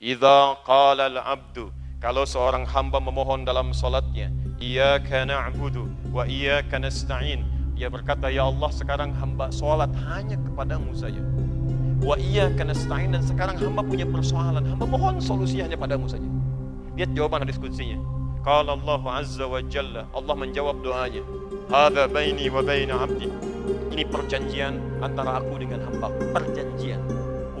Idza qala al-'abdu kalau seorang hamba memohon dalam solatnya, ia kena abudu, wa ia kena setain. Ia berkata, Ya Allah, sekarang hamba solat hanya kepadamu saja. Wa ia kena setain dan sekarang hamba punya persoalan, hamba mohon solusi hanya padamu saja. Lihat jawaban hadis kuncinya. Kalau Allah azza wa jalla, Allah menjawab doanya. Hada baini wa baini abdi. Ini perjanjian antara aku dengan hamba. Perjanjian.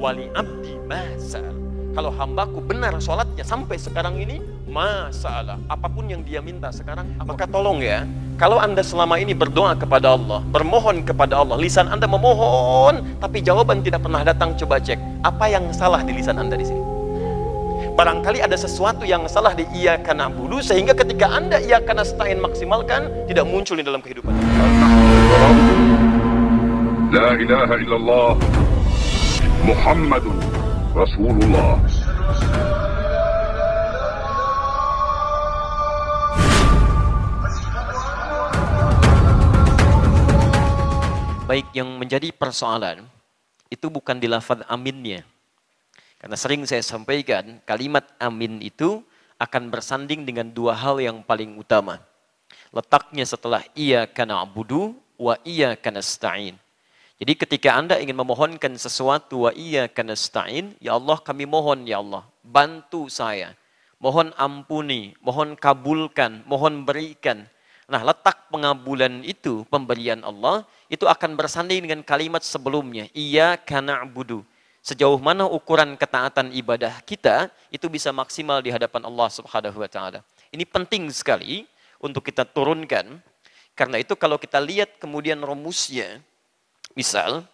Wali abdi masal. Kalau hambaku benar sholatnya sampai sekarang ini, masalah apapun yang dia minta sekarang. Maka tolong ya, kalau anda selama ini berdoa kepada Allah, bermohon kepada Allah, lisan anda memohon, tapi jawaban tidak pernah datang, coba cek apa yang salah di lisan anda di sini. Barangkali ada sesuatu yang salah di iya karena bulu sehingga ketika anda iya karena setain maksimalkan tidak muncul di dalam kehidupan. La ilaha illallah Muhammadun Rasulullah. Baik, yang menjadi persoalan itu bukan di lafaz aminnya. Karena sering saya sampaikan, kalimat amin itu akan bersanding dengan dua hal yang paling utama. Letaknya setelah Ia karena abudu wa Ia karena stain. Jadi ketika Anda ingin memohonkan sesuatu, wa iya kanasta'in, ya Allah kami mohon ya Allah, bantu saya. Mohon ampuni, mohon kabulkan, mohon berikan. Nah letak pengabulan itu, pemberian Allah, itu akan bersanding dengan kalimat sebelumnya, iya budu Sejauh mana ukuran ketaatan ibadah kita, itu bisa maksimal di hadapan Allah subhanahu wa ta'ala. Ini penting sekali untuk kita turunkan, karena itu kalau kita lihat kemudian rumusnya, Misal,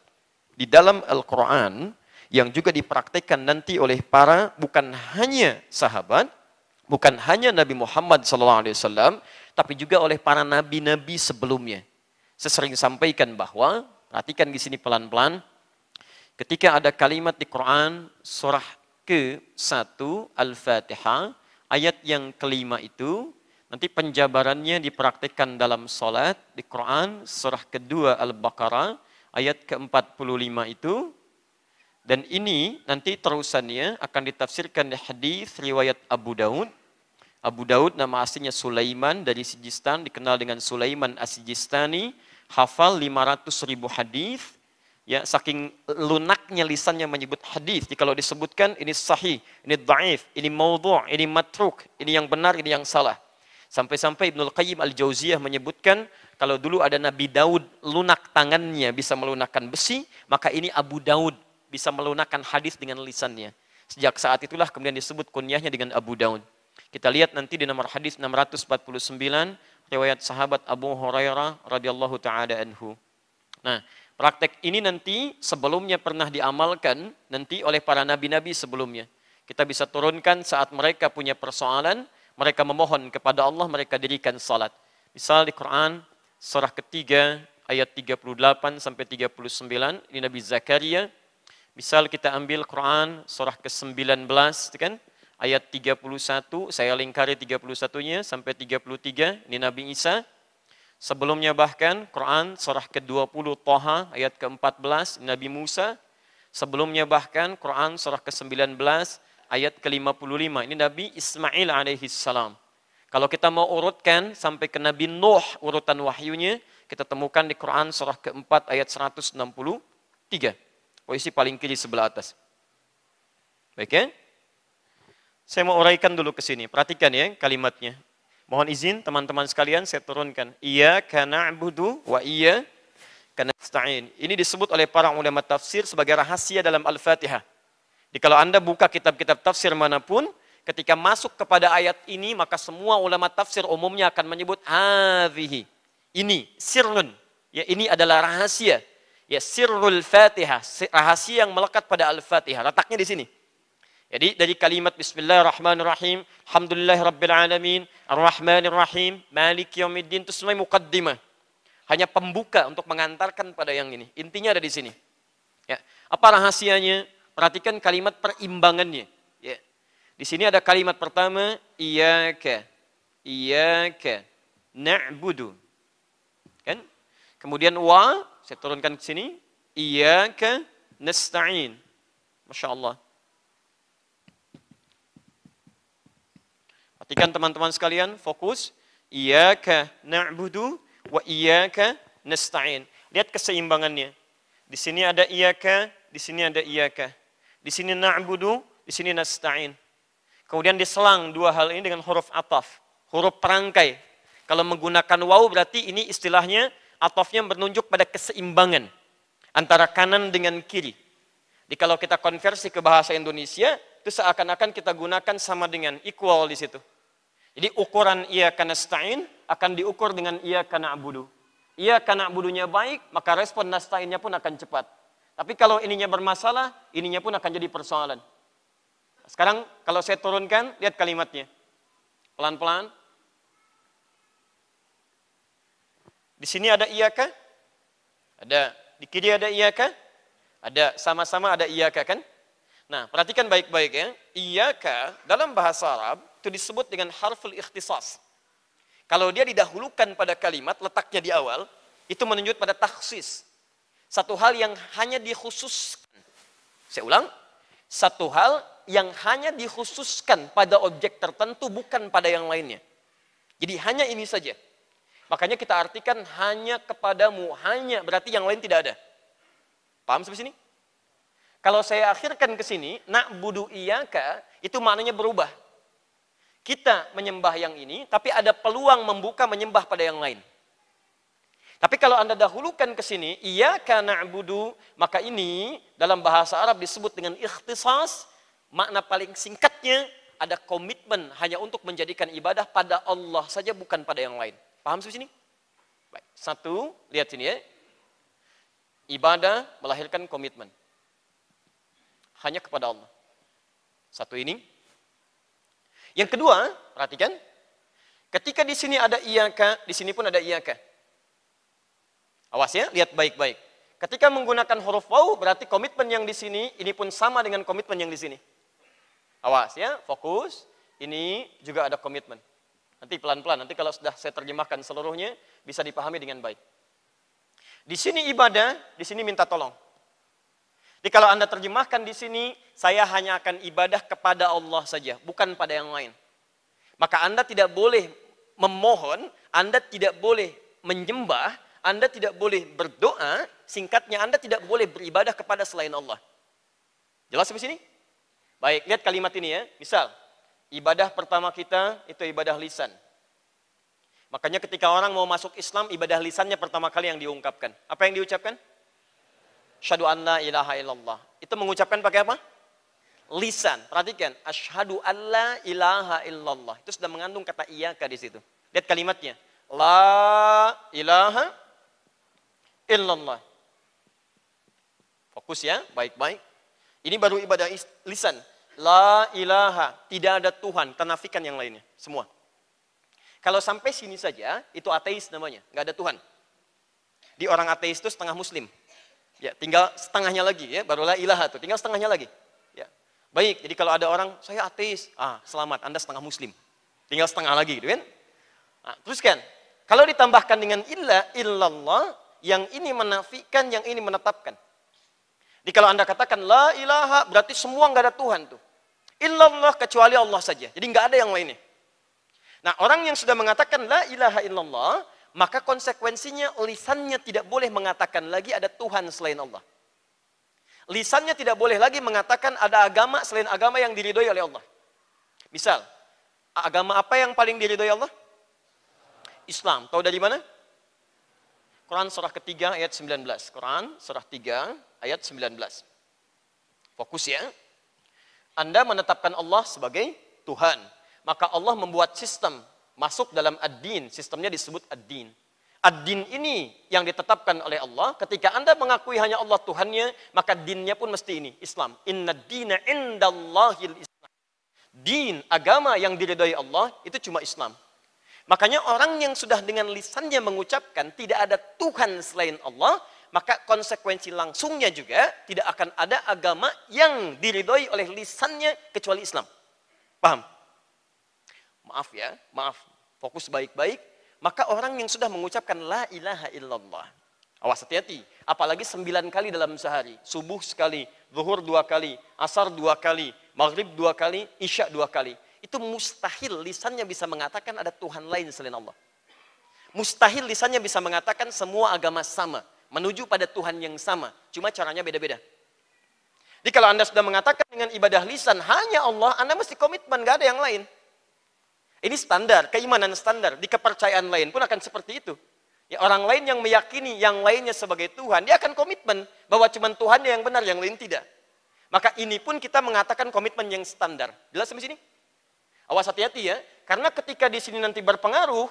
di dalam Al-Quran yang juga dipraktekkan nanti oleh para bukan hanya sahabat, bukan hanya Nabi Muhammad SAW, tapi juga oleh para nabi-nabi sebelumnya. Saya sering sampaikan bahwa, perhatikan di sini pelan-pelan, ketika ada kalimat di Quran surah ke-1 Al-Fatihah, ayat yang kelima itu, nanti penjabarannya dipraktikkan dalam sholat di Quran surah kedua Al-Baqarah, ayat ke-45 itu dan ini nanti terusannya akan ditafsirkan di hadis riwayat Abu Daud. Abu Daud nama aslinya Sulaiman dari Sijistan dikenal dengan Sulaiman Asijistani hafal 500 ribu hadis ya saking lunaknya lisannya menyebut hadis kalau disebutkan ini sahih ini dhaif ini maudhu' ini matruk ini yang benar ini yang salah sampai-sampai Ibnu Qayyim Al-Jauziyah menyebutkan kalau dulu ada Nabi Daud lunak tangannya bisa melunakkan besi, maka ini Abu Daud bisa melunakkan hadis dengan lisannya. Sejak saat itulah kemudian disebut kunyahnya dengan Abu Daud. Kita lihat nanti di nomor hadis 649 riwayat sahabat Abu Hurairah radhiyallahu taala anhu. Nah, praktek ini nanti sebelumnya pernah diamalkan nanti oleh para nabi-nabi sebelumnya. Kita bisa turunkan saat mereka punya persoalan, mereka memohon kepada Allah, mereka dirikan salat. Misal di Quran surah ketiga ayat 38 sampai 39 ini Nabi Zakaria. Misal kita ambil Quran surah ke-19 gitu kan ayat 31 saya lingkari 31-nya sampai 33 ini Nabi Isa. Sebelumnya bahkan Quran surah ke-20 Toha ayat ke-14 Nabi Musa. Sebelumnya bahkan Quran surah ke-19 ayat ke-55 ini Nabi Ismail alaihi salam. Kalau kita mau urutkan sampai ke Nabi Nuh urutan wahyunya, kita temukan di Quran surah keempat ayat 163. Posisi paling kiri sebelah atas. Baik ya? Saya mau uraikan dulu ke sini. Perhatikan ya kalimatnya. Mohon izin teman-teman sekalian saya turunkan. Iya karena abudu wa iya karena stain. Ini disebut oleh para ulama tafsir sebagai rahasia dalam Al-Fatihah. Jadi kalau Anda buka kitab-kitab tafsir manapun, Ketika masuk kepada ayat ini, maka semua ulama tafsir umumnya akan menyebut hadhihi. Ini sirrun. Ya, ini adalah rahasia. Ya, sirrul Fatihah, rahasia yang melekat pada Al-Fatihah. Letaknya di sini. Jadi dari kalimat bismillahirrahmanirrahim, rabbil alamin, arrahmanirrahim, malik yaumiddin itu semua mukaddimah. Hanya pembuka untuk mengantarkan pada yang ini. Intinya ada di sini. Ya. Apa rahasianya? Perhatikan kalimat perimbangannya. Ya. Di sini ada kalimat pertama iyyaka iyyaka na'budu. Kan? Kemudian wa saya turunkan ke sini iyyaka nasta'in. Masya Allah. Perhatikan teman-teman sekalian, fokus. Iyaka na'budu wa ke nasta'in. Lihat keseimbangannya. Di sini ada ke, di sini ada ke, Di sini na'budu, di sini nasta'in. Kemudian diselang dua hal ini dengan huruf ataf, huruf perangkai. Kalau menggunakan waw berarti ini istilahnya atafnya menunjuk pada keseimbangan antara kanan dengan kiri. Jadi kalau kita konversi ke bahasa Indonesia, itu seakan-akan kita gunakan sama dengan equal di situ. Jadi ukuran ia karena stain akan diukur dengan ia karena abudu. Ia karena abudunya baik, maka respon nastainnya pun akan cepat. Tapi kalau ininya bermasalah, ininya pun akan jadi persoalan sekarang kalau saya turunkan, lihat kalimatnya. Pelan-pelan. Di sini ada iyakah? Ada. Di kiri ada iyaka? Ada. Sama-sama ada iyaka kan? Nah, perhatikan baik-baik ya. Iyaka dalam bahasa Arab itu disebut dengan harful ikhtisas. Kalau dia didahulukan pada kalimat, letaknya di awal, itu menunjuk pada taksis. Satu hal yang hanya dikhususkan. Saya ulang. Satu hal yang hanya dikhususkan pada objek tertentu bukan pada yang lainnya. Jadi hanya ini saja. Makanya kita artikan hanya kepadamu, hanya berarti yang lain tidak ada. Paham sampai sini? Kalau saya akhirkan ke sini, nak budu iyaka, itu maknanya berubah. Kita menyembah yang ini, tapi ada peluang membuka menyembah pada yang lain. Tapi kalau Anda dahulukan ke sini, iyaka na'budu, maka ini dalam bahasa Arab disebut dengan ikhtisas, Makna paling singkatnya ada komitmen hanya untuk menjadikan ibadah pada Allah saja bukan pada yang lain. Paham sih sini? Baik. Satu, lihat sini ya. Ibadah melahirkan komitmen. Hanya kepada Allah. Satu ini. Yang kedua, perhatikan. Ketika di sini ada iyaka, di sini pun ada iyaka. Awas ya, lihat baik-baik. Ketika menggunakan huruf wau berarti komitmen yang di sini ini pun sama dengan komitmen yang di sini. Awas ya, fokus. Ini juga ada komitmen. Nanti pelan-pelan, nanti kalau sudah saya terjemahkan seluruhnya, bisa dipahami dengan baik. Di sini ibadah, di sini minta tolong. Jadi kalau Anda terjemahkan di sini, saya hanya akan ibadah kepada Allah saja, bukan pada yang lain. Maka Anda tidak boleh memohon, Anda tidak boleh menyembah, Anda tidak boleh berdoa, singkatnya Anda tidak boleh beribadah kepada selain Allah. Jelas di sini? Baik, lihat kalimat ini ya. Misal, ibadah pertama kita itu ibadah lisan. Makanya ketika orang mau masuk Islam, ibadah lisannya pertama kali yang diungkapkan. Apa yang diucapkan? Asyhadu la ilaha illallah. Itu mengucapkan pakai apa? Lisan. Perhatikan, asyhadu la ilaha illallah. Itu sudah mengandung kata iyyaka di situ. Lihat kalimatnya. La ilaha illallah. Fokus ya, baik-baik. Ini baru ibadah lisan. La ilaha, tidak ada Tuhan, tanafikan yang lainnya, semua. Kalau sampai sini saja, itu ateis namanya, nggak ada Tuhan. Di orang ateis itu setengah muslim. Ya, tinggal setengahnya lagi ya, baru ilaha itu, tinggal setengahnya lagi. Ya. Baik, jadi kalau ada orang, saya ateis, ah selamat, Anda setengah muslim. Tinggal setengah lagi gitu kan. Nah, terus kalau ditambahkan dengan illa, illallah, yang ini menafikan, yang ini menetapkan. Jadi kalau Anda katakan la ilaha berarti semua nggak ada Tuhan tuh. Illallah kecuali Allah saja. Jadi nggak ada yang lainnya. Nah orang yang sudah mengatakan la ilaha illallah maka konsekuensinya lisannya tidak boleh mengatakan lagi ada Tuhan selain Allah. Lisannya tidak boleh lagi mengatakan ada agama selain agama yang diridhoi oleh Allah. Misal, agama apa yang paling diridhoi Allah? Islam. Tahu dari mana? Quran surah ketiga ayat 19. Quran surah 3 ayat 19. Fokus ya. Anda menetapkan Allah sebagai Tuhan. Maka Allah membuat sistem masuk dalam ad-din. Sistemnya disebut ad-din. Ad-din ini yang ditetapkan oleh Allah. Ketika Anda mengakui hanya Allah Tuhannya, maka dinnya pun mesti ini, Islam. Inna dina indallahil Islam. Din, agama yang diridai Allah, itu cuma Islam. Makanya orang yang sudah dengan lisannya mengucapkan tidak ada Tuhan selain Allah, maka konsekuensi langsungnya juga tidak akan ada agama yang diridhoi oleh lisannya kecuali Islam. Paham? Maaf ya, maaf. Fokus baik-baik. Maka orang yang sudah mengucapkan la ilaha illallah. Awas hati-hati. Apalagi sembilan kali dalam sehari. Subuh sekali, zuhur dua kali, asar dua kali, maghrib dua kali, isya dua kali itu mustahil lisannya bisa mengatakan ada Tuhan lain selain Allah. Mustahil lisannya bisa mengatakan semua agama sama, menuju pada Tuhan yang sama, cuma caranya beda-beda. Jadi kalau Anda sudah mengatakan dengan ibadah lisan hanya Allah, Anda mesti komitmen, gak ada yang lain. Ini standar, keimanan standar. Di kepercayaan lain pun akan seperti itu. Ya, orang lain yang meyakini yang lainnya sebagai Tuhan, dia akan komitmen bahwa cuma Tuhan yang benar, yang lain tidak. Maka ini pun kita mengatakan komitmen yang standar. Jelas sampai sini? Awas hati-hati ya, karena ketika di sini nanti berpengaruh,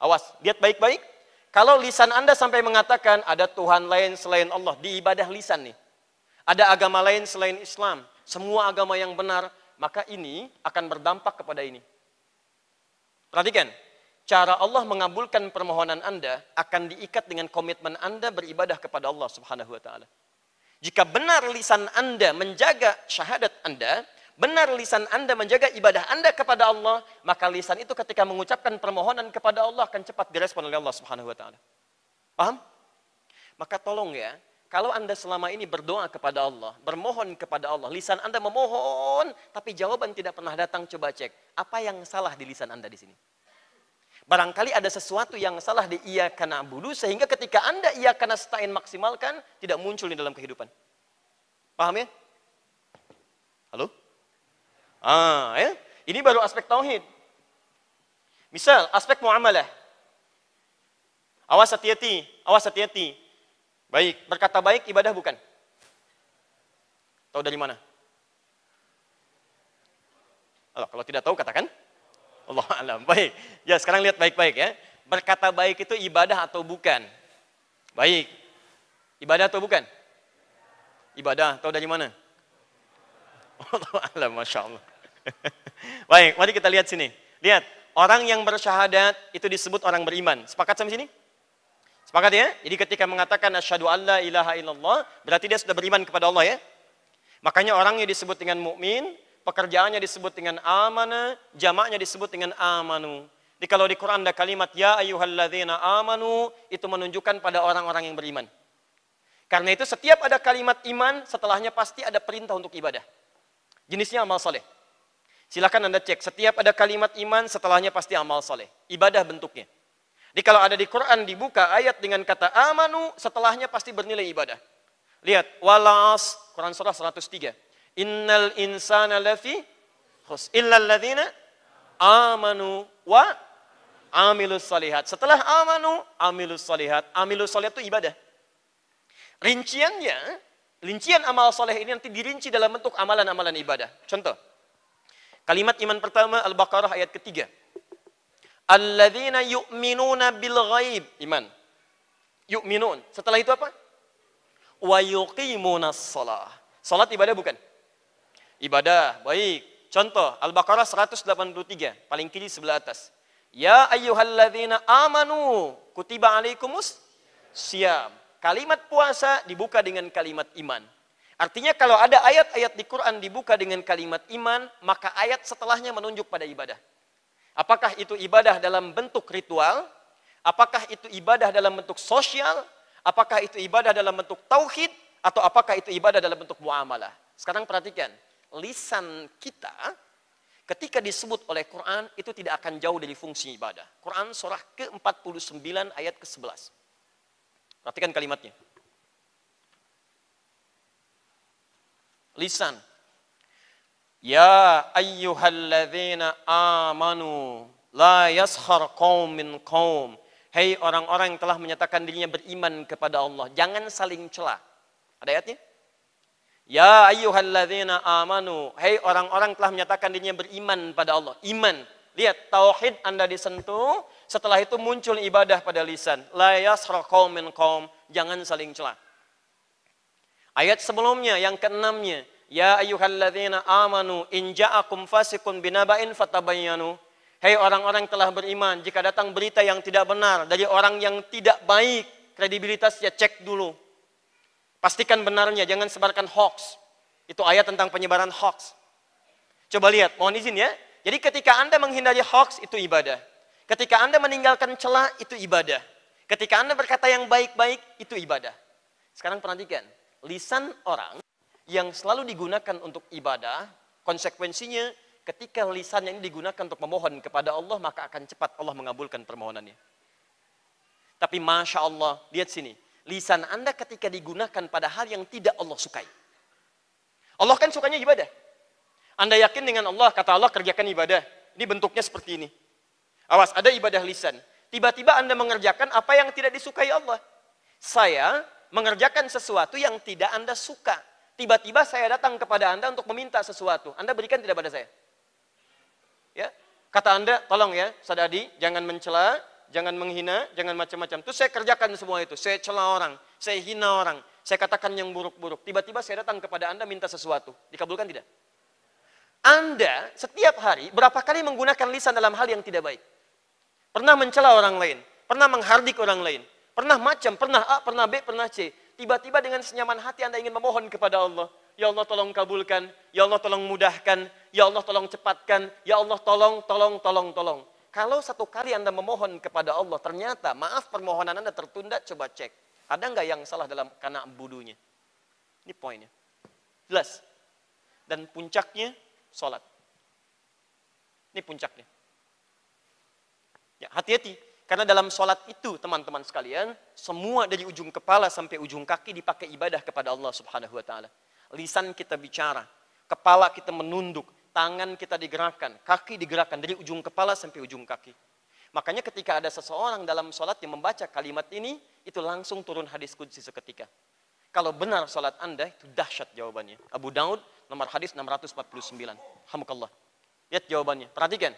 awas, lihat baik-baik. Kalau lisan Anda sampai mengatakan ada Tuhan lain selain Allah di ibadah lisan nih. Ada agama lain selain Islam, semua agama yang benar, maka ini akan berdampak kepada ini. Perhatikan, cara Allah mengabulkan permohonan Anda akan diikat dengan komitmen Anda beribadah kepada Allah Subhanahu wa taala. Jika benar lisan Anda menjaga syahadat Anda, benar lisan Anda menjaga ibadah Anda kepada Allah, maka lisan itu ketika mengucapkan permohonan kepada Allah akan cepat direspon oleh Allah Subhanahu wa taala. Paham? Maka tolong ya, kalau Anda selama ini berdoa kepada Allah, bermohon kepada Allah, lisan Anda memohon tapi jawaban tidak pernah datang, coba cek apa yang salah di lisan Anda di sini. Barangkali ada sesuatu yang salah di iya karena bulu sehingga ketika Anda iya karena setain maksimalkan tidak muncul di dalam kehidupan. Paham ya? Halo? Ah, ya. Ini baru aspek tauhid. Misal aspek muamalah. Awas hati-hati, awas hati-hati. Baik, berkata baik ibadah bukan? Tahu dari mana? Allah, kalau tidak tahu katakan. Allah alam. Baik. Ya, sekarang lihat baik-baik ya. Berkata baik itu ibadah atau bukan? Baik. Ibadah atau bukan? Ibadah. Tahu dari mana? Allah Masya Allah. Baik, mari kita lihat sini. Lihat, orang yang bersyahadat itu disebut orang beriman. Sepakat sama sini? Sepakat ya? Jadi ketika mengatakan asyhadu alla ilaha illallah, berarti dia sudah beriman kepada Allah ya. Makanya orangnya disebut dengan mukmin, pekerjaannya disebut dengan amanah, jamaknya disebut dengan amanu. Jadi kalau di Quran ada kalimat ya ayyuhalladzina amanu itu menunjukkan pada orang-orang yang beriman. Karena itu setiap ada kalimat iman, setelahnya pasti ada perintah untuk ibadah. Jenisnya amal soleh. silahkan Anda cek, setiap ada kalimat iman, setelahnya pasti amal soleh. Ibadah bentuknya. Jadi kalau ada di Quran dibuka ayat dengan kata amanu, setelahnya pasti bernilai ibadah. Lihat, walas, Quran surah 103. Innal insana lafi khus illal amanu wa amilus salihat. Setelah amanu, amilus salihat. Amilus salihat itu ibadah. Rinciannya, Rincian amal soleh ini nanti dirinci dalam bentuk amalan-amalan ibadah. Contoh, kalimat iman pertama Al-Baqarah ayat ketiga. Alladzina yu'minuna bil ghaib. Iman. Yu'minun. Setelah itu apa? Wa yuqimuna salah. Salat ibadah bukan? Ibadah, baik. Contoh, Al-Baqarah 183, paling kiri sebelah atas. Ya ayyuhalladzina amanu kutiba alaikumus siam kalimat puasa dibuka dengan kalimat iman. Artinya kalau ada ayat-ayat di Quran dibuka dengan kalimat iman, maka ayat setelahnya menunjuk pada ibadah. Apakah itu ibadah dalam bentuk ritual? Apakah itu ibadah dalam bentuk sosial? Apakah itu ibadah dalam bentuk tauhid? Atau apakah itu ibadah dalam bentuk muamalah? Sekarang perhatikan, lisan kita ketika disebut oleh Quran itu tidak akan jauh dari fungsi ibadah. Quran surah ke-49 ayat ke-11. Perhatikan kalimatnya. Lisan. Ya ayyuhalladzina amanu la yashar qaum min qaum. Hei orang-orang yang telah menyatakan dirinya beriman kepada Allah, jangan saling celah. Ada ayatnya? Ya ayyuhalladzina amanu. Hei orang-orang telah menyatakan dirinya beriman pada Allah. Iman. Lihat, tauhid Anda disentuh, setelah itu muncul ibadah pada lisan. La min kaum. Jangan saling celah. Ayat sebelumnya yang keenamnya. Ya ayuhalladzina amanu inja'akum fasikun binaba'in fatabayyanu. Hei orang-orang telah beriman, jika datang berita yang tidak benar dari orang yang tidak baik, kredibilitasnya cek dulu. Pastikan benarnya, jangan sebarkan hoax. Itu ayat tentang penyebaran hoax. Coba lihat, mohon izin ya. Jadi ketika Anda menghindari hoax itu ibadah. Ketika Anda meninggalkan celah, itu ibadah. Ketika Anda berkata yang baik-baik, itu ibadah. Sekarang perhatikan, lisan orang yang selalu digunakan untuk ibadah, konsekuensinya ketika lisan yang digunakan untuk memohon kepada Allah, maka akan cepat Allah mengabulkan permohonannya. Tapi Masya Allah, lihat sini. Lisan Anda ketika digunakan pada hal yang tidak Allah sukai. Allah kan sukanya ibadah. Anda yakin dengan Allah, kata Allah kerjakan ibadah. Ini bentuknya seperti ini. Awas, ada ibadah lisan. Tiba-tiba Anda mengerjakan apa yang tidak disukai Allah. Saya mengerjakan sesuatu yang tidak Anda suka. Tiba-tiba saya datang kepada Anda untuk meminta sesuatu. Anda berikan tidak pada saya? Ya. Kata Anda, tolong ya, sadadi, jangan mencela, jangan menghina, jangan macam-macam. Terus saya kerjakan semua itu. Saya cela orang, saya hina orang, saya katakan yang buruk-buruk. Tiba-tiba saya datang kepada Anda minta sesuatu. Dikabulkan tidak? Anda setiap hari berapa kali menggunakan lisan dalam hal yang tidak baik? pernah mencela orang lain, pernah menghardik orang lain, pernah macam, pernah A, pernah B, pernah C. Tiba-tiba dengan senyaman hati Anda ingin memohon kepada Allah. Ya Allah tolong kabulkan, ya Allah tolong mudahkan, ya Allah tolong cepatkan, ya Allah tolong, tolong, tolong, tolong. Kalau satu kali Anda memohon kepada Allah, ternyata maaf permohonan Anda tertunda, coba cek. Ada nggak yang salah dalam kanak budunya? Ini poinnya. Jelas. Dan puncaknya, sholat. Ini puncaknya. Ya, hati-hati. Karena dalam sholat itu, teman-teman sekalian, semua dari ujung kepala sampai ujung kaki dipakai ibadah kepada Allah Subhanahu wa Ta'ala. Lisan kita bicara, kepala kita menunduk, tangan kita digerakkan, kaki digerakkan dari ujung kepala sampai ujung kaki. Makanya ketika ada seseorang dalam sholat yang membaca kalimat ini, itu langsung turun hadis kudsi seketika. Kalau benar sholat anda, itu dahsyat jawabannya. Abu Daud, nomor hadis 649. Hamukallah. Lihat jawabannya, perhatikan.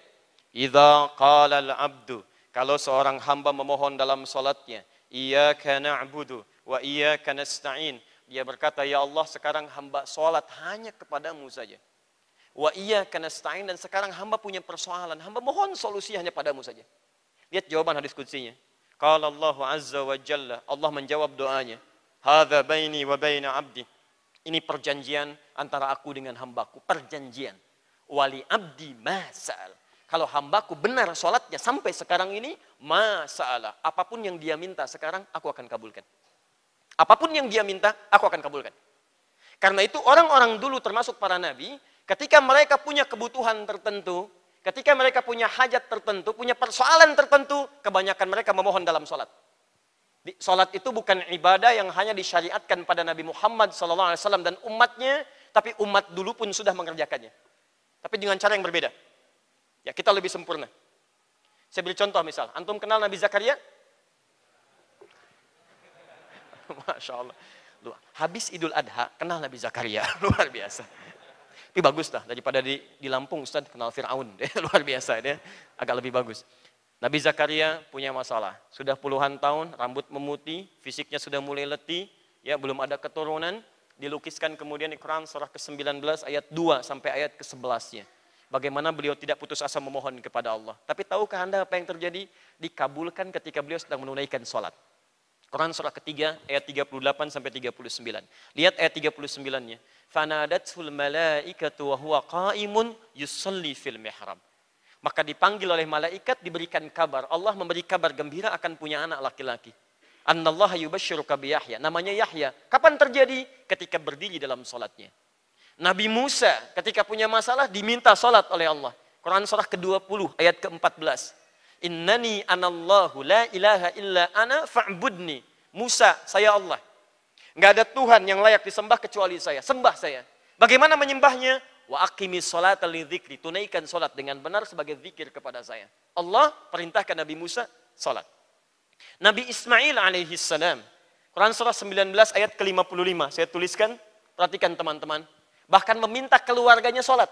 Idza qala al-'abdu kalau seorang hamba memohon dalam solatnya, iyyaka na'budu wa iyyaka nasta'in, dia berkata ya Allah sekarang hamba solat hanya kepadamu saja. Wa iyyaka nasta'in dan sekarang hamba punya persoalan, hamba mohon solusi hanya padamu saja. Lihat jawaban hadis kudsinya. Qala Allahu 'azza wa jalla, Allah menjawab doanya. Hadza baini wa baina 'abdi. Ini perjanjian antara aku dengan hambaku, perjanjian. Wali 'abdi masal. kalau hambaku benar sholatnya sampai sekarang ini, masalah. Apapun yang dia minta sekarang, aku akan kabulkan. Apapun yang dia minta, aku akan kabulkan. Karena itu orang-orang dulu termasuk para nabi, ketika mereka punya kebutuhan tertentu, ketika mereka punya hajat tertentu, punya persoalan tertentu, kebanyakan mereka memohon dalam sholat. Sholat itu bukan ibadah yang hanya disyariatkan pada Nabi Muhammad SAW dan umatnya, tapi umat dulu pun sudah mengerjakannya. Tapi dengan cara yang berbeda. Ya kita lebih sempurna. Saya beri contoh misal, antum kenal Nabi Zakaria? Masya Allah. Luar. Habis Idul Adha, kenal Nabi Zakaria. Luar biasa. Tapi bagus lah, daripada di, di Lampung Ustaz kenal Fir'aun. Luar biasa dia, agak lebih bagus. Nabi Zakaria punya masalah. Sudah puluhan tahun, rambut memutih, fisiknya sudah mulai letih, ya belum ada keturunan. Dilukiskan kemudian di Quran surah ke-19 ayat 2 sampai ayat ke-11-nya. Bagaimana beliau tidak putus asa memohon kepada Allah. Tapi tahukah Anda apa yang terjadi? Dikabulkan ketika beliau sedang menunaikan sholat. Quran surah ketiga ayat 38 sampai 39. Lihat ayat 39-nya. Fanadatul malaikatu wa huwa qaimun yusalli fil mihrab. Maka dipanggil oleh malaikat diberikan kabar. Allah memberi kabar gembira akan punya anak laki-laki. Annallaha yubashshiruka bi Yahya. Namanya Yahya. Kapan terjadi? Ketika berdiri dalam salatnya. Nabi Musa ketika punya masalah diminta sholat oleh Allah. Quran surah ke-20 ayat ke-14. Innani anallahu la ilaha illa ana fa'budni. Musa, saya Allah. Enggak ada Tuhan yang layak disembah kecuali saya. Sembah saya. Bagaimana menyembahnya? Wa aqimi li dhikri. Tunaikan sholat dengan benar sebagai zikir kepada saya. Allah perintahkan Nabi Musa sholat. Nabi Ismail alaihi salam. Quran surah 19 ayat ke-55. Saya tuliskan, perhatikan teman-teman Bahkan meminta keluarganya sholat.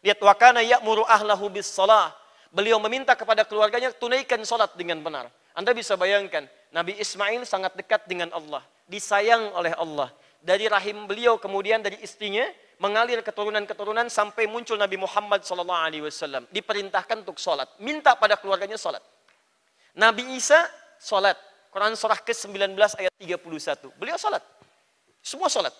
Lihat wakana muru ahlahu bis sholah. Beliau meminta kepada keluarganya tunaikan sholat dengan benar. Anda bisa bayangkan, Nabi Ismail sangat dekat dengan Allah. Disayang oleh Allah. Dari rahim beliau kemudian dari istrinya mengalir keturunan-keturunan sampai muncul Nabi Muhammad SAW. Diperintahkan untuk sholat. Minta pada keluarganya sholat. Nabi Isa sholat. Quran surah ke-19 ayat 31. Beliau sholat. Semua sholat.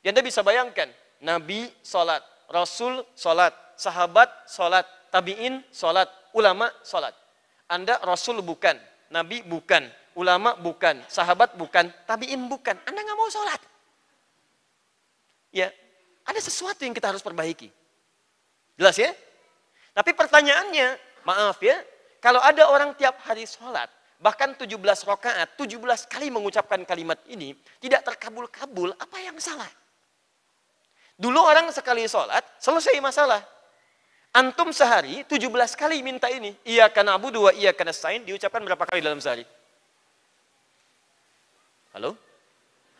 Yang Anda bisa bayangkan, Nabi sholat, Rasul sholat, sahabat sholat, tabi'in sholat, ulama sholat. Anda Rasul bukan, Nabi bukan, ulama bukan, sahabat bukan, tabi'in bukan. Anda nggak mau sholat. Ya, ada sesuatu yang kita harus perbaiki. Jelas ya? Tapi pertanyaannya, maaf ya, kalau ada orang tiap hari sholat, bahkan 17 rakaat, 17 kali mengucapkan kalimat ini, tidak terkabul-kabul, apa yang salah? Dulu orang sekali sholat, selesai masalah. Antum sehari 17 kali minta ini. Iya karena abu dua, iya karena sain. Diucapkan berapa kali dalam sehari? Halo?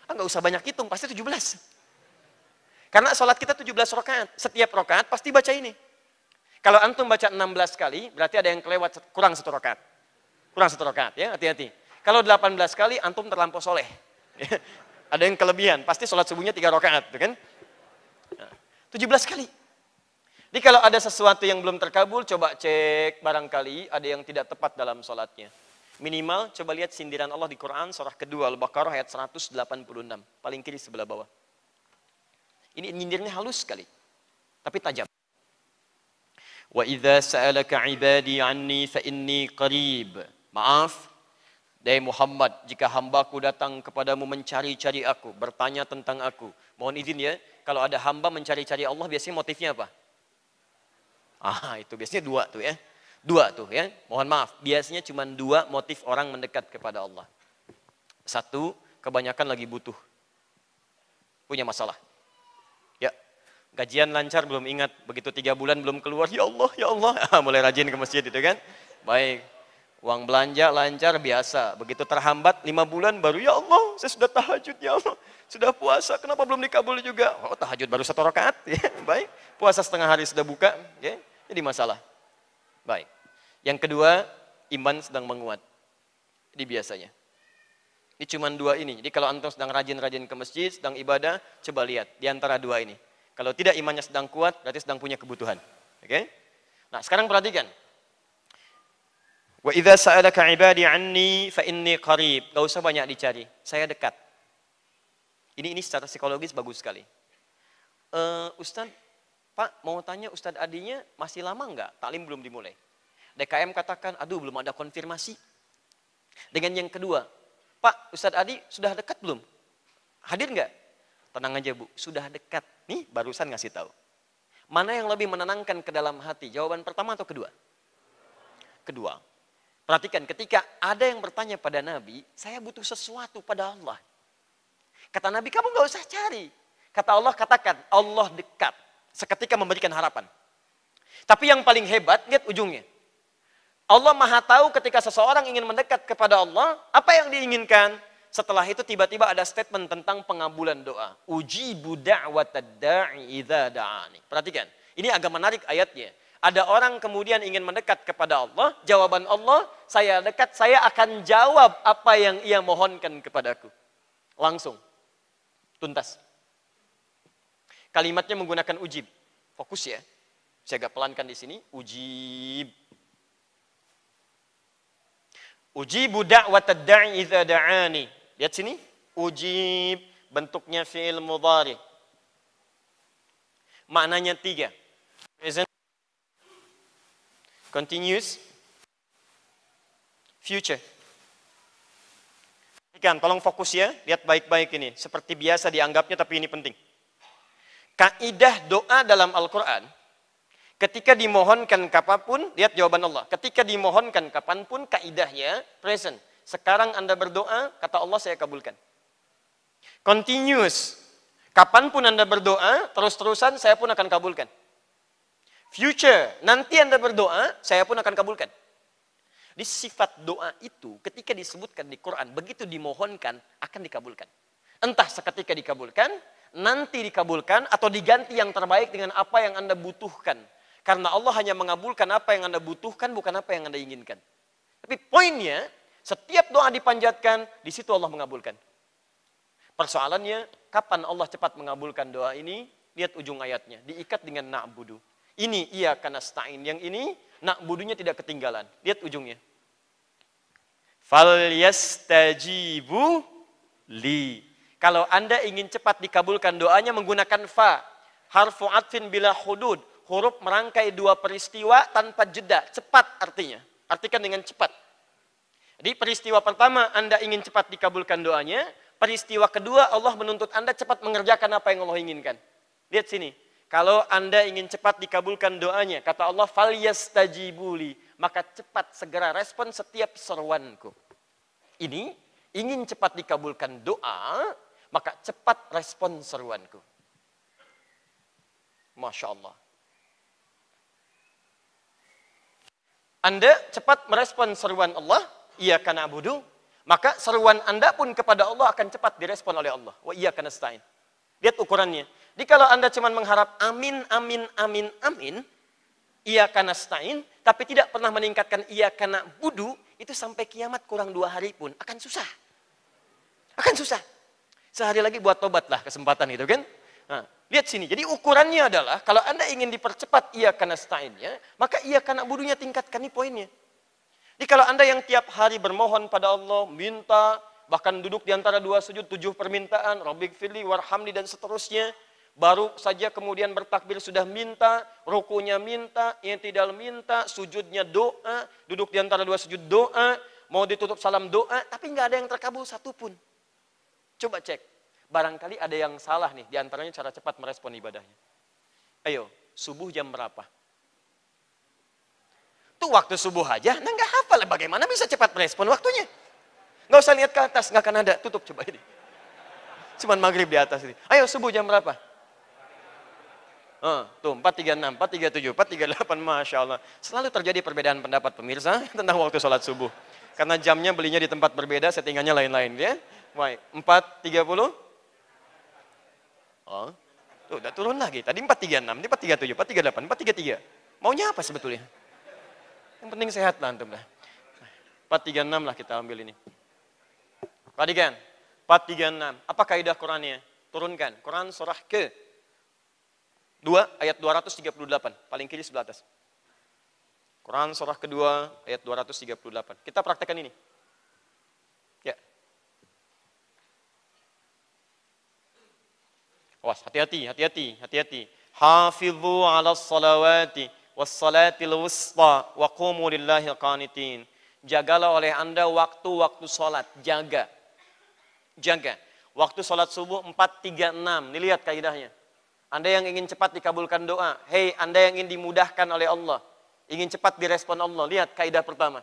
Ah, usah banyak hitung, pasti 17. Karena sholat kita 17 rakaat. Setiap rakaat pasti baca ini. Kalau antum baca 16 kali, berarti ada yang kelewat kurang satu rakaat. Kurang satu rakaat ya, hati-hati. Kalau 18 kali, antum terlampau soleh. ada yang kelebihan, pasti sholat subuhnya tiga rakaat, kan? 17 kali. Jadi kalau ada sesuatu yang belum terkabul, coba cek barangkali ada yang tidak tepat dalam sholatnya. Minimal coba lihat sindiran Allah di Quran surah kedua Al-Baqarah ayat 186, paling kiri sebelah bawah. Ini nyindirnya halus sekali, tapi tajam. Wa idza sa'alaka ibadi anni fa inni qarib. Maaf, Dai Muhammad, jika hambaku datang kepadamu mencari-cari aku, bertanya tentang aku. Mohon izin ya, kalau ada hamba mencari-cari Allah biasanya motifnya apa? Ah, itu biasanya dua tuh ya. Dua tuh ya. Mohon maaf, biasanya cuma dua motif orang mendekat kepada Allah. Satu, kebanyakan lagi butuh. Punya masalah. Ya, gajian lancar belum ingat. Begitu tiga bulan belum keluar, ya Allah, ya Allah. Ah, mulai rajin ke masjid itu kan. Baik, Uang belanja lancar biasa. Begitu terhambat lima bulan baru ya Allah saya sudah tahajud ya Allah. Sudah puasa kenapa belum dikabul juga? Oh tahajud baru satu rakaat ya. Baik. Puasa setengah hari sudah buka ya. Jadi masalah. Baik. Yang kedua iman sedang menguat. Jadi biasanya. Ini cuma dua ini. Jadi kalau antum sedang rajin-rajin ke masjid, sedang ibadah, coba lihat di antara dua ini. Kalau tidak imannya sedang kuat, berarti sedang punya kebutuhan. Oke? Nah, sekarang perhatikan. Wa idza sa'alaka ibadi anni fa inni qarib. Gak usah banyak dicari, saya dekat. Ini ini secara psikologis bagus sekali. Uh, eh, Ustadz, Pak mau tanya Ustadz Adinya masih lama nggak? Taklim belum dimulai. DKM katakan, aduh belum ada konfirmasi. Dengan yang kedua, Pak Ustadz Adi sudah dekat belum? Hadir nggak? Tenang aja Bu, sudah dekat. Nih barusan ngasih tahu. Mana yang lebih menenangkan ke dalam hati? Jawaban pertama atau kedua? Kedua. Perhatikan ketika ada yang bertanya pada Nabi, saya butuh sesuatu pada Allah. Kata Nabi, kamu gak usah cari. Kata Allah, katakan, Allah dekat. Seketika memberikan harapan. Tapi yang paling hebat, lihat ujungnya. Allah maha tahu ketika seseorang ingin mendekat kepada Allah, apa yang diinginkan? Setelah itu tiba-tiba ada statement tentang pengabulan doa. Uji da'i da'ani. Perhatikan, ini agak menarik ayatnya. Ada orang kemudian ingin mendekat kepada Allah, jawaban Allah, saya dekat, saya akan jawab apa yang ia mohonkan kepadaku. Langsung. Tuntas. Kalimatnya menggunakan ujib. Fokus ya. Saya agak pelankan di sini. Ujib. Ujibu da'watad da'i iza da'ani. Lihat sini. Ujib. Bentuknya fi'il mudhari. Maknanya tiga. Present Continuous. Future. Ikan, tolong fokus ya. Lihat baik-baik ini. Seperti biasa dianggapnya, tapi ini penting. Kaidah doa dalam Al-Quran, ketika dimohonkan kapanpun, lihat jawaban Allah. Ketika dimohonkan kapanpun, kaidahnya present. Sekarang Anda berdoa, kata Allah saya kabulkan. Continuous. Kapanpun Anda berdoa, terus-terusan saya pun akan kabulkan future, nanti Anda berdoa, saya pun akan kabulkan. Di sifat doa itu ketika disebutkan di Quran, begitu dimohonkan akan dikabulkan. Entah seketika dikabulkan, nanti dikabulkan atau diganti yang terbaik dengan apa yang Anda butuhkan. Karena Allah hanya mengabulkan apa yang Anda butuhkan bukan apa yang Anda inginkan. Tapi poinnya, setiap doa dipanjatkan, di situ Allah mengabulkan. Persoalannya, kapan Allah cepat mengabulkan doa ini? Lihat ujung ayatnya, diikat dengan na'budu. Ini ia karena stain. Yang ini nak budunya tidak ketinggalan. Lihat ujungnya. Fal yastajibu li. Kalau Anda ingin cepat dikabulkan doanya menggunakan fa. Harfu atfin bila hudud. Huruf merangkai dua peristiwa tanpa jeda. Cepat artinya. Artikan dengan cepat. Jadi peristiwa pertama Anda ingin cepat dikabulkan doanya. Peristiwa kedua Allah menuntut Anda cepat mengerjakan apa yang Allah inginkan. Lihat sini. Kalau Anda ingin cepat dikabulkan doanya, kata Allah, "Falyastajibuli," maka cepat segera respon setiap seruanku. Ini ingin cepat dikabulkan doa, maka cepat respon seruanku. Masya Allah. Anda cepat merespon seruan Allah, iya karena abudu, maka seruan Anda pun kepada Allah akan cepat direspon oleh Allah. Wa iya karena Lihat ukurannya jadi kalau Anda cuma mengharap amin, amin, amin, amin, ia karena stain, tapi tidak pernah meningkatkan ia karena budu, itu sampai kiamat kurang dua hari pun akan susah. Akan susah. Sehari lagi buat tobatlah kesempatan itu kan. Nah, lihat sini, jadi ukurannya adalah kalau Anda ingin dipercepat ia karena stainnya, maka ia karena budunya tingkatkan nih poinnya. Jadi kalau Anda yang tiap hari bermohon pada Allah, minta, bahkan duduk di antara dua sujud, tujuh permintaan, Rabbik Fili, Warhamni, dan seterusnya, Baru saja kemudian bertakbir sudah minta, rukunya minta, yang tidak minta, sujudnya doa, duduk di antara dua sujud doa, mau ditutup salam doa, tapi nggak ada yang terkabul satupun. Coba cek, barangkali ada yang salah nih, di antaranya cara cepat merespon ibadahnya. Ayo, subuh jam berapa? Tuh waktu subuh aja, nah nggak hafal, bagaimana bisa cepat merespon waktunya? Nggak usah lihat ke atas, nggak akan ada, tutup coba ini. Cuman maghrib di atas ini. Ayo subuh jam berapa? Uh, tuh 436, 437, 438, Masya Allah. Selalu terjadi perbedaan pendapat pemirsa tentang waktu sholat subuh. Karena jamnya belinya di tempat berbeda, settingannya lain-lain. ya. Why? 430. Oh, tuh udah turun lagi. Tadi 436, ini 437, 438, 433. Maunya apa sebetulnya? Yang penting sehat lah antum lah. 436 lah kita ambil ini. Perhatikan, 436. Apa kaidah Qurannya? Turunkan. Quran surah ke 2 ayat 238, paling kiri sebelah atas. Quran surah kedua ayat 238. Kita praktekkan ini. Ya. Awas, hati-hati, hati-hati, hati-hati. Hafizu 'ala salawati was salatil wusta wa qumu lillahi qanitin. Jagalah oleh Anda waktu-waktu salat, jaga. Jaga. Waktu salat subuh 436. Nih lihat kaidahnya. Anda yang ingin cepat dikabulkan doa, Hei, Anda yang ingin dimudahkan oleh Allah, ingin cepat direspon Allah, lihat kaidah pertama.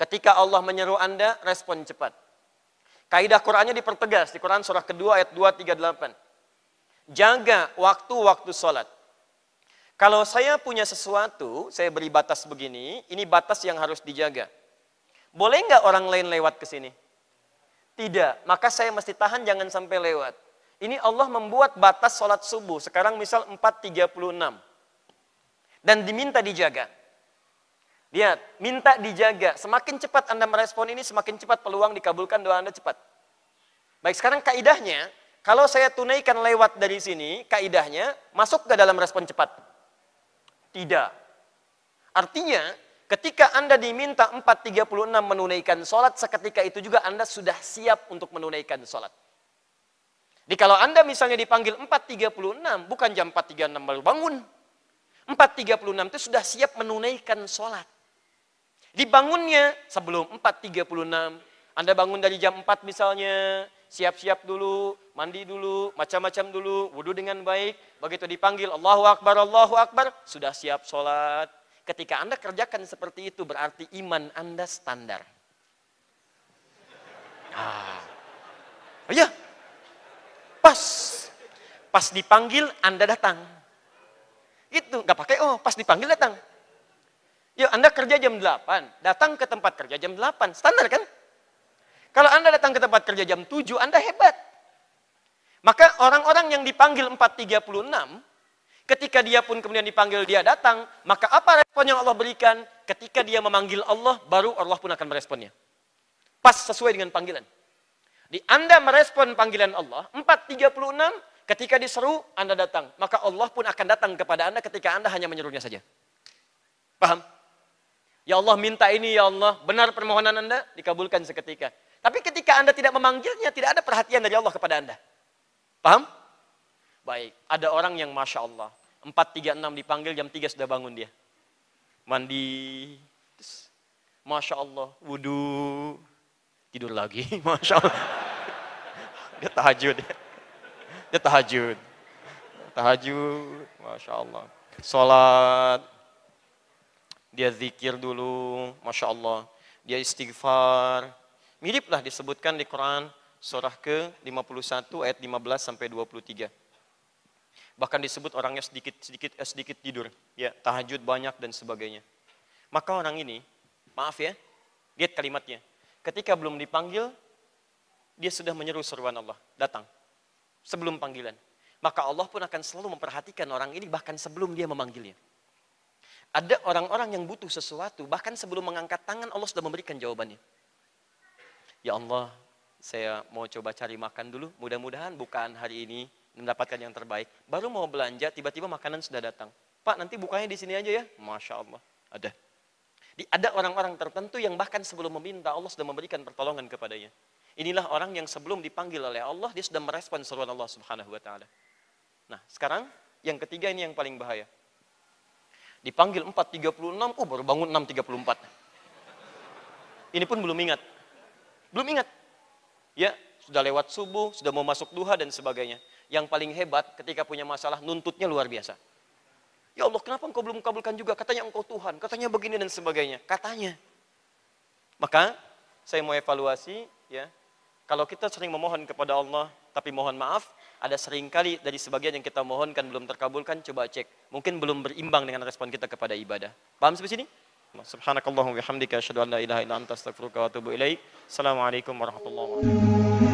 Ketika Allah menyeru Anda, respon cepat. Kaidah Qur'annya dipertegas di Quran surah kedua ayat 238. Jaga waktu-waktu sholat. Kalau saya punya sesuatu, saya beri batas begini, ini batas yang harus dijaga. Boleh nggak orang lain lewat ke sini? Tidak, maka saya mesti tahan jangan sampai lewat. Ini Allah membuat batas sholat subuh. Sekarang misal 4.36. Dan diminta dijaga. Lihat, minta dijaga. Semakin cepat Anda merespon ini, semakin cepat peluang dikabulkan doa Anda cepat. Baik, sekarang kaidahnya, kalau saya tunaikan lewat dari sini, kaidahnya masuk ke dalam respon cepat? Tidak. Artinya, ketika Anda diminta 4.36 menunaikan sholat, seketika itu juga Anda sudah siap untuk menunaikan sholat. Jadi kalau Anda misalnya dipanggil 4.36, bukan jam 4.36 baru bangun. 4.36 itu sudah siap menunaikan sholat. Dibangunnya sebelum 4.36, Anda bangun dari jam 4 misalnya, siap-siap dulu, mandi dulu, macam-macam dulu, wudhu dengan baik. Begitu dipanggil Allahu Akbar, Allahu Akbar, sudah siap sholat. Ketika Anda kerjakan seperti itu berarti iman Anda standar. pas dipanggil Anda datang. Itu nggak pakai oh, pas dipanggil datang. Yuk, ya, Anda kerja jam 8, datang ke tempat kerja jam 8. Standar kan? Kalau Anda datang ke tempat kerja jam 7, Anda hebat. Maka orang-orang yang dipanggil 436, ketika dia pun kemudian dipanggil dia datang, maka apa respon yang Allah berikan? Ketika dia memanggil Allah, baru Allah pun akan meresponnya. Pas sesuai dengan panggilan. Di Anda merespon panggilan Allah, Ketika diseru, Anda datang. Maka Allah pun akan datang kepada Anda ketika Anda hanya menyerunya saja. Paham? Ya Allah minta ini ya Allah. Benar permohonan Anda dikabulkan seketika. Tapi ketika Anda tidak memanggilnya, tidak ada perhatian dari Allah kepada Anda. Paham? Baik, ada orang yang Masya Allah. 4.36 dipanggil, jam 3 sudah bangun dia. Mandi. Masya Allah, wudhu. Tidur lagi, Masya Allah. Dia tahajud. Ya dia tahajud. Tahajud, Masya Allah. Sholat, dia zikir dulu, Masya Allah. Dia istighfar. Miriplah disebutkan di Quran surah ke-51 ayat 15 sampai 23. Bahkan disebut orangnya sedikit sedikit eh, sedikit tidur, ya, tahajud banyak dan sebagainya. Maka orang ini, maaf ya, lihat kalimatnya. Ketika belum dipanggil, dia sudah menyeru seruan Allah, datang sebelum panggilan. Maka Allah pun akan selalu memperhatikan orang ini bahkan sebelum dia memanggilnya. Ada orang-orang yang butuh sesuatu, bahkan sebelum mengangkat tangan Allah sudah memberikan jawabannya. Ya Allah, saya mau coba cari makan dulu, mudah-mudahan bukan hari ini mendapatkan yang terbaik. Baru mau belanja, tiba-tiba makanan sudah datang. Pak, nanti bukanya di sini aja ya. Masya Allah, ada. Di, ada orang-orang tertentu yang bahkan sebelum meminta, Allah sudah memberikan pertolongan kepadanya. Inilah orang yang sebelum dipanggil oleh Allah dia sudah merespon seruan Allah Subhanahu wa taala. Nah, sekarang yang ketiga ini yang paling bahaya. Dipanggil 4.36, oh baru bangun 6.34. Ini pun belum ingat. Belum ingat. Ya, sudah lewat subuh, sudah mau masuk duha dan sebagainya. Yang paling hebat ketika punya masalah nuntutnya luar biasa. Ya Allah, kenapa engkau belum kabulkan juga? Katanya engkau Tuhan, katanya begini dan sebagainya. Katanya. Maka saya mau evaluasi ya kalau kita sering memohon kepada Allah, tapi mohon maaf, ada seringkali dari sebagian yang kita mohonkan belum terkabulkan, coba cek. Mungkin belum berimbang dengan respon kita kepada ibadah. Paham sampai sini? Subhanakallahumma bihamdika asyhadu an la ilaha illa anta astaghfiruka wa atubu ilaik. Assalamualaikum warahmatullahi wabarakatuh.